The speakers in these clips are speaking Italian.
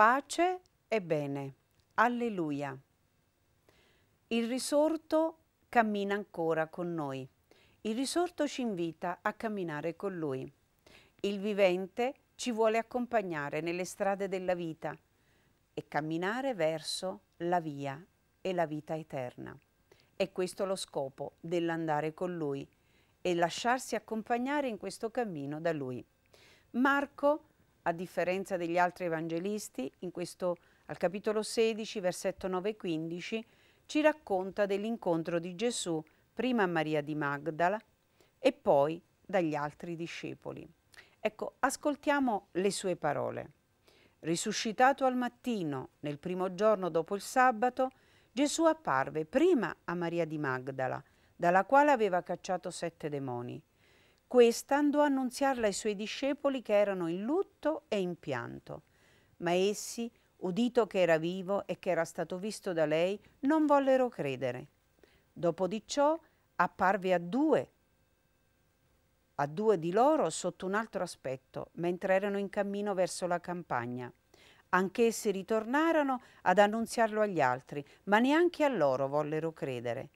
pace e bene. Alleluia. Il risorto cammina ancora con noi. Il risorto ci invita a camminare con lui. Il vivente ci vuole accompagnare nelle strade della vita e camminare verso la via e la vita eterna. È questo lo scopo dell'andare con lui e lasciarsi accompagnare in questo cammino da lui. Marco a differenza degli altri evangelisti, in questo al capitolo 16, versetto 9 e 15, ci racconta dell'incontro di Gesù prima a Maria di Magdala e poi dagli altri discepoli. Ecco, ascoltiamo le sue parole. Risuscitato al mattino, nel primo giorno dopo il sabato, Gesù apparve prima a Maria di Magdala, dalla quale aveva cacciato sette demoni. Questa andò a annunziarla ai suoi discepoli che erano in lutto e in pianto. Ma essi, udito che era vivo e che era stato visto da lei, non vollero credere. Dopo di ciò apparve a due, a due di loro sotto un altro aspetto, mentre erano in cammino verso la campagna. Anch'essi ritornarono ad annunziarlo agli altri, ma neanche a loro vollero credere.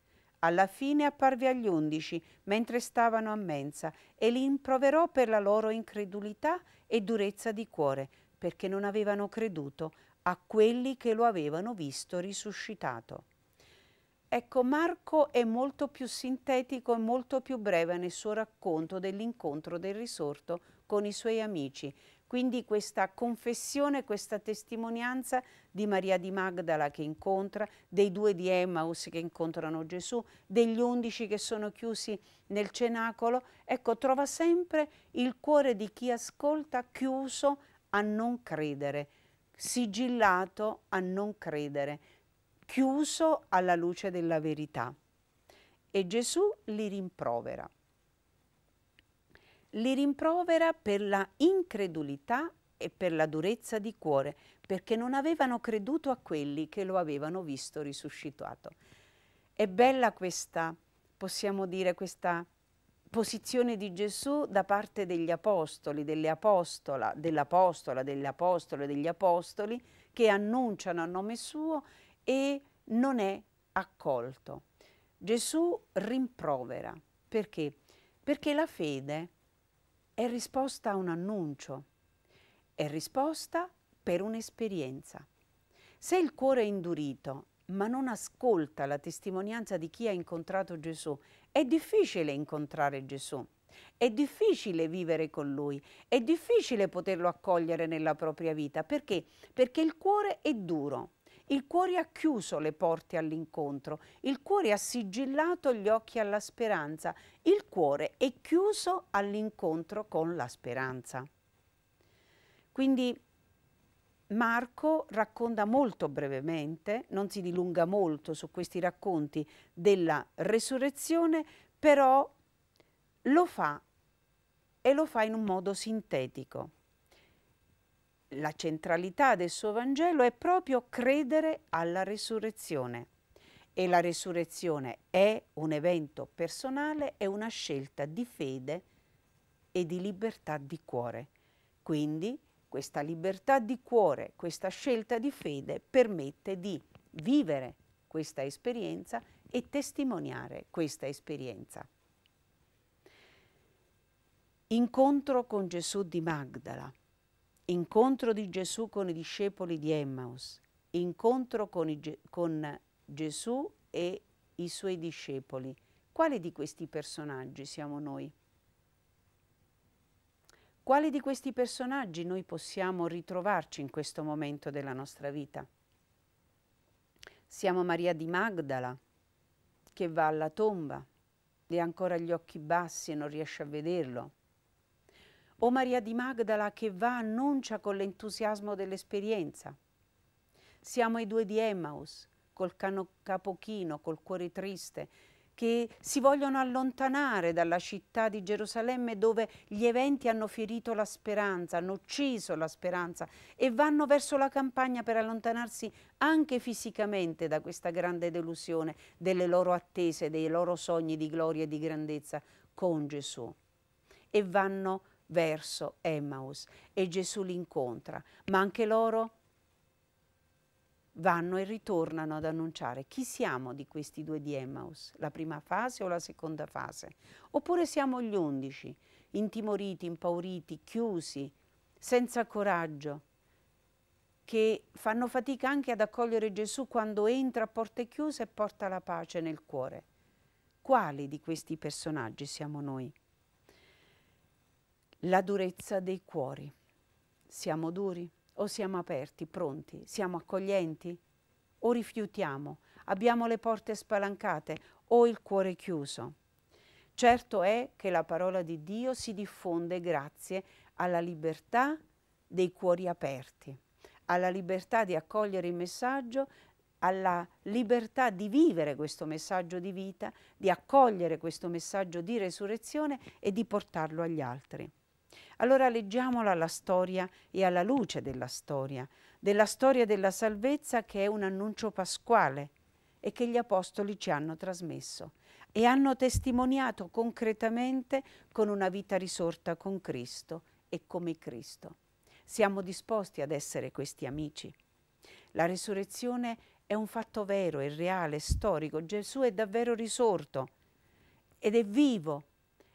Alla fine apparve agli undici, mentre stavano a mensa, e li improverò per la loro incredulità e durezza di cuore, perché non avevano creduto a quelli che lo avevano visto risuscitato. Ecco, Marco è molto più sintetico e molto più breve nel suo racconto dell'incontro del risorto con i suoi amici, quindi questa confessione, questa testimonianza di Maria di Magdala che incontra, dei due di Emmaus che incontrano Gesù, degli undici che sono chiusi nel cenacolo, ecco, trova sempre il cuore di chi ascolta chiuso a non credere, sigillato a non credere, chiuso alla luce della verità. E Gesù li rimprovera li rimprovera per la incredulità e per la durezza di cuore, perché non avevano creduto a quelli che lo avevano visto risuscitato. È bella questa, possiamo dire, questa posizione di Gesù da parte degli apostoli, delle apostola, dell'apostola, dell'apostolo e degli apostoli che annunciano a nome suo e non è accolto. Gesù rimprovera. Perché? Perché la fede è risposta a un annuncio, è risposta per un'esperienza. Se il cuore è indurito, ma non ascolta la testimonianza di chi ha incontrato Gesù, è difficile incontrare Gesù. È difficile vivere con lui, è difficile poterlo accogliere nella propria vita. Perché? Perché il cuore è duro, il cuore ha chiuso le porte all'incontro, il cuore ha sigillato gli occhi alla speranza, il cuore è chiuso all'incontro con la speranza. Quindi Marco racconta molto brevemente, non si dilunga molto su questi racconti della resurrezione, però lo fa e lo fa in un modo sintetico la centralità del suo Vangelo è proprio credere alla risurrezione e la risurrezione è un evento personale, è una scelta di fede e di libertà di cuore. Quindi questa libertà di cuore, questa scelta di fede permette di vivere questa esperienza e testimoniare questa esperienza. Incontro con Gesù di Magdala incontro di Gesù con i discepoli di Emmaus, incontro con, i, con Gesù e i suoi discepoli. Quale di questi personaggi siamo noi? Quale di questi personaggi noi possiamo ritrovarci in questo momento della nostra vita? Siamo Maria di Magdala, che va alla tomba e ha ancora gli occhi bassi e non riesce a vederlo o Maria di Magdala che va annuncia con l'entusiasmo dell'esperienza. Siamo i due di Emmaus, col capo chino, col cuore triste, che si vogliono allontanare dalla città di Gerusalemme dove gli eventi hanno ferito la speranza, hanno ucciso la speranza e vanno verso la campagna per allontanarsi anche fisicamente da questa grande delusione delle loro attese, dei loro sogni di gloria e di grandezza con Gesù. E vanno verso Emmaus e Gesù li incontra, ma anche loro vanno e ritornano ad annunciare chi siamo di questi due di Emmaus, la prima fase o la seconda fase, oppure siamo gli undici, intimoriti, impauriti, chiusi, senza coraggio, che fanno fatica anche ad accogliere Gesù quando entra a porte chiuse e porta la pace nel cuore. Quali di questi personaggi siamo noi? la durezza dei cuori. Siamo duri o siamo aperti, pronti? Siamo accoglienti o rifiutiamo? Abbiamo le porte spalancate o il cuore chiuso? Certo è che la parola di Dio si diffonde grazie alla libertà dei cuori aperti, alla libertà di accogliere il messaggio, alla libertà di vivere questo messaggio di vita, di accogliere questo messaggio di resurrezione e di portarlo agli altri. Allora leggiamola la storia e alla luce della storia, della storia della salvezza che è un annuncio pasquale e che gli apostoli ci hanno trasmesso e hanno testimoniato concretamente con una vita risorta con Cristo e come Cristo. Siamo disposti ad essere questi amici. La resurrezione è un fatto vero e reale, storico. Gesù è davvero risorto ed è vivo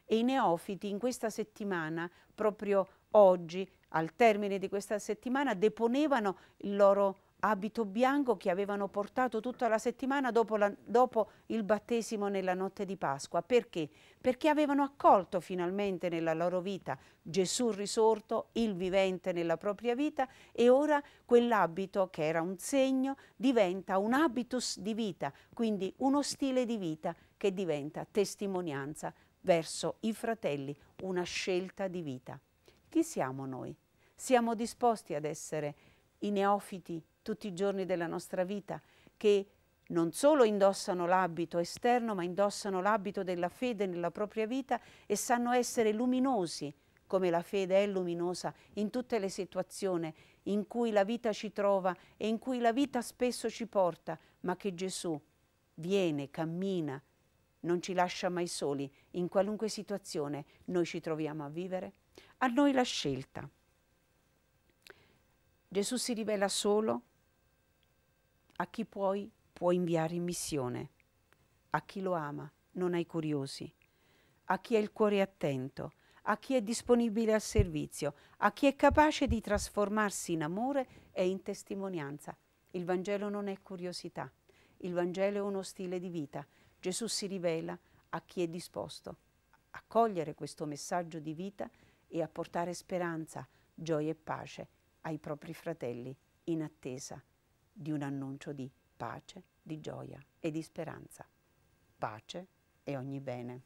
e i neofiti in questa settimana, proprio oggi, al termine di questa settimana, deponevano il loro abito bianco che avevano portato tutta la settimana dopo, la, dopo, il battesimo nella notte di Pasqua. Perché? Perché avevano accolto finalmente nella loro vita Gesù risorto, il vivente nella propria vita e ora quell'abito che era un segno diventa un habitus di vita, quindi uno stile di vita che diventa testimonianza verso i fratelli una scelta di vita. Chi siamo noi? Siamo disposti ad essere i neofiti tutti i giorni della nostra vita che non solo indossano l'abito esterno, ma indossano l'abito della fede nella propria vita e sanno essere luminosi, come la fede è luminosa in tutte le situazioni in cui la vita ci trova e in cui la vita spesso ci porta, ma che Gesù viene, cammina, non ci lascia mai soli in qualunque situazione noi ci troviamo a vivere? A noi la scelta. Gesù si rivela solo a chi puoi, può inviare in missione, a chi lo ama, non ai curiosi, a chi ha il cuore attento, a chi è disponibile al servizio, a chi è capace di trasformarsi in amore e in testimonianza. Il Vangelo non è curiosità, il Vangelo è uno stile di vita, Gesù si rivela a chi è disposto a cogliere questo messaggio di vita e a portare speranza, gioia e pace ai propri fratelli in attesa di un annuncio di pace, di gioia e di speranza. Pace e ogni bene.